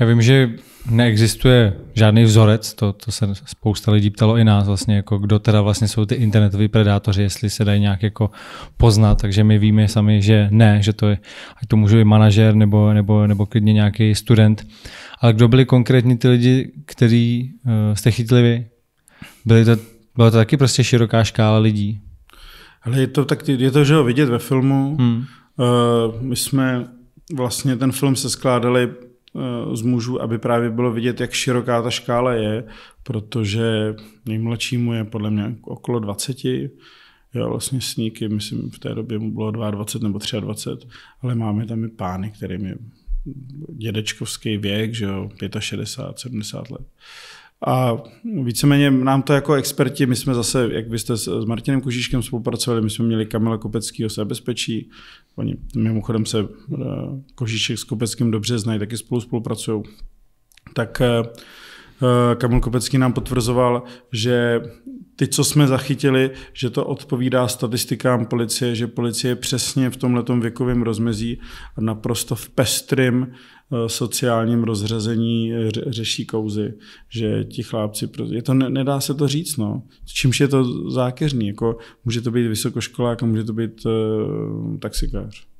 Já vím, že neexistuje žádný vzorec, to, to se spousta lidí ptalo i nás vlastně, jako kdo teda vlastně jsou ty internetoví predátoři, jestli se dají nějak jako poznat, takže my víme sami, že ne, že to je, ať to může být manažer nebo, nebo, nebo klidně nějaký student, ale kdo byli konkrétní ty lidi, kteří uh, jste chytli vy? to, byla to taky prostě široká škála lidí? Ale je to, tak, je to že ho vidět ve filmu, hmm. uh, my jsme vlastně ten film se skládali Eh, z mužů, aby právě bylo vidět, jak široká ta škála je, protože nejmladšímu je podle mě okolo 20, já vlastně sníky, myslím, v té době mu bylo 22 nebo 23, ale máme tam i pány, kterým je dědečkovský věk, že jo, 65, 70 let. A víceméně nám to jako experti, my jsme zase, jak byste s Martinem Kužíškem spolupracovali, my jsme měli Kamila Kopeckého z Bezpečí, Oni mimochodem se eh, Kožíšek s Kopeckým dobře znají, taky spolu spolupracují. Tak eh, eh, Kamil Kopecký nám potvrzoval, že ty, co jsme zachytili, že to odpovídá statistikám policie, že policie přesně v tomhletom věkovém rozmezí a naprosto v pestrym eh, sociálním rozřazení eh, řeší kouzy, že ti chlápci, je to, nedá se to říct, no. Čímž je to zákeřný, jako může to být vysokoškolák a může to být uh, taxikář.